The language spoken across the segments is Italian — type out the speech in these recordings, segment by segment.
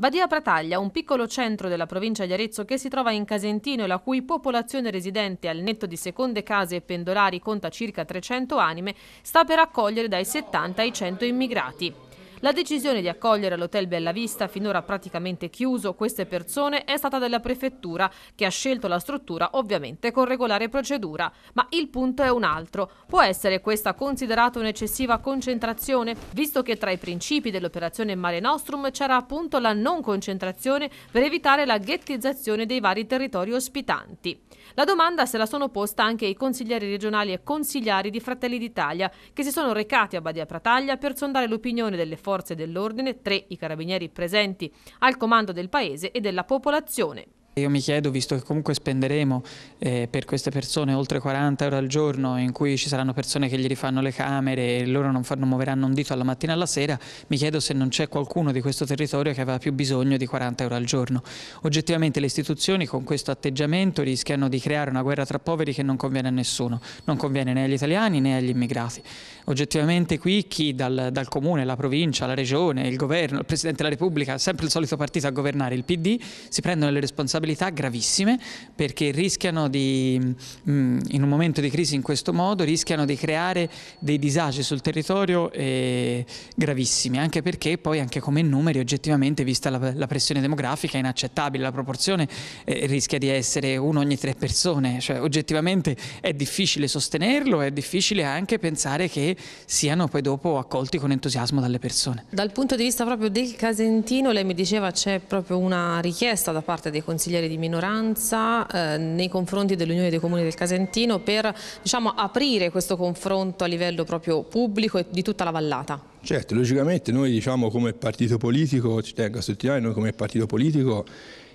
Badia Prataglia, un piccolo centro della provincia di Arezzo che si trova in Casentino e la cui popolazione residente al netto di seconde case e pendolari conta circa 300 anime, sta per accogliere dai 70 ai 100 immigrati. La decisione di accogliere all'hotel Bellavista, finora praticamente chiuso, queste persone è stata della prefettura che ha scelto la struttura ovviamente con regolare procedura. Ma il punto è un altro. Può essere questa considerata un'eccessiva concentrazione? Visto che tra i principi dell'operazione Mare Nostrum c'era appunto la non concentrazione per evitare la ghettizzazione dei vari territori ospitanti. La domanda se la sono posta anche i consiglieri regionali e consigliari di Fratelli d'Italia che si sono recati a Badia Prataglia per sondare l'opinione delle forze forze dell'ordine, tre i carabinieri presenti al comando del paese e della popolazione. Io mi chiedo, visto che comunque spenderemo eh, per queste persone oltre 40 euro al giorno, in cui ci saranno persone che gli rifanno le camere e loro non, fanno, non muoveranno un dito alla mattina e alla sera, mi chiedo se non c'è qualcuno di questo territorio che aveva più bisogno di 40 euro al giorno. Oggettivamente le istituzioni con questo atteggiamento rischiano di creare una guerra tra poveri che non conviene a nessuno, non conviene né agli italiani né agli immigrati. Oggettivamente qui chi dal, dal comune, la provincia, la regione, il governo, il Presidente della Repubblica, sempre il solito partito a governare, il PD, si prendono le responsabilità responsabilità gravissime perché rischiano di, mm, mm, in un momento di crisi in questo modo, rischiano di creare dei disagi sul territorio eh, gravissimi, anche perché poi anche come numeri oggettivamente, vista la, pressione demografica, è inaccettabile, la proporzione eh, rischia di essere uno ogni tre persone, cioè oggettivamente è difficile sostenerlo, è difficile anche pensare che siano poi dopo accolti con entusiasmo dalle persone. Dal punto di vista proprio del Casentino, lei mi diceva c'è proprio una richiesta da parte dei consiglieri consigliere di minoranza eh, nei confronti dell'Unione dei Comuni del Casentino per diciamo, aprire questo confronto a livello proprio pubblico e di tutta la vallata? Certo, logicamente noi diciamo, come partito politico, ci tengo a sottolineare, noi come partito politico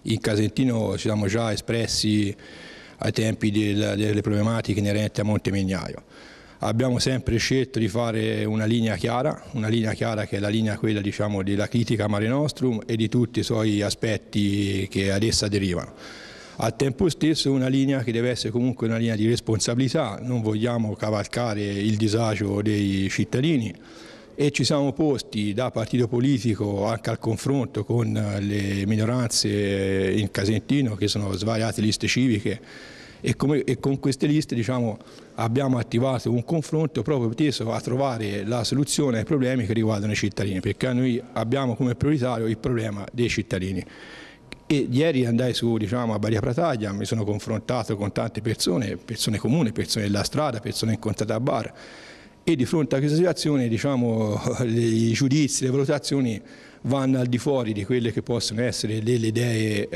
in Casentino ci siamo già espressi ai tempi delle problematiche inerenti a Monte Mignaio abbiamo sempre scelto di fare una linea chiara, una linea chiara che è la linea quella diciamo, della critica Mare Nostrum e di tutti i suoi aspetti che ad essa derivano. Al tempo stesso una linea che deve essere comunque una linea di responsabilità, non vogliamo cavalcare il disagio dei cittadini e ci siamo posti da partito politico anche al confronto con le minoranze in Casentino che sono svariate liste civiche e, come, e con queste liste diciamo, abbiamo attivato un confronto proprio teso a trovare la soluzione ai problemi che riguardano i cittadini, perché noi abbiamo come prioritario il problema dei cittadini. E ieri andai su diciamo, a Baria Prataglia, mi sono confrontato con tante persone, persone comuni, persone della strada, persone incontrate a bar e di fronte a questa situazione diciamo, i giudizi, le valutazioni vanno al di fuori di quelle che possono essere delle idee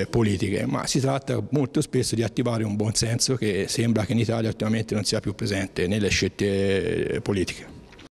eh, politiche, ma si tratta molto spesso di attivare un buon senso che sembra che in Italia attualmente non sia più presente nelle scelte eh, politiche.